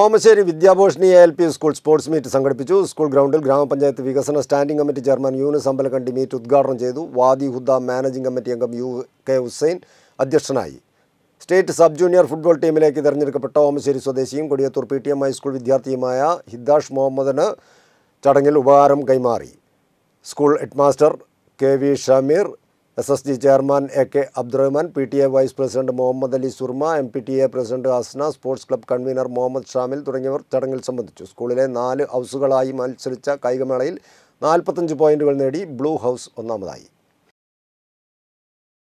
Omassery Vidyabhushani A L P school sports meet സംഘടിപ്പിച്ചു school ഗ്രൗണ്ടിൽ ഗ്രാമപഞ്ചായത്ത് വികസന standing committee chairman Yunus Ambalakandi meet ഉദ്ഘാടനം ചെയ്തു വാദി ഹുദ മാനേജിംഗ് കമ്മിറ്റി അംഗം യു കെ ഹുസൈൻ അധ്യക്ഷനായി സ്റ്റേറ്റ് സബ് ജൂനിയർ ഫുട്ബോൾ ടീമിലേക്ക് തിരഞ്ഞെടുക്കപ്പെട്ട ഓമശ്ശേരി സ്വദേശിയും Kodiyathur P T M high school വിദ്യാർത്ഥിയുമായ ഹിദാഷ് മുഹമ്മദിന് ചടങ്ങിൽ ഉപകാരം കൈമാറി school headmaster K V Shameer S S D chairman A K Abdurahman P T A vice president Muhammad Ali Surma M P T A president Asna sports club convener Muhammad Shamil തുടങ്ങിയവർ ചടങ്ങിൽ സംബന്ധിച്ചു സ്കൂളിലെ നാല് ഹൗസുകളായി മത്സരിച്ച കായികമേളയിൽ നാൽപ്പത്തഞ്ച് പോയിന്റുകൾ നേടി ബ്ലൂ ഹൗസ് ഒന്നാമതായി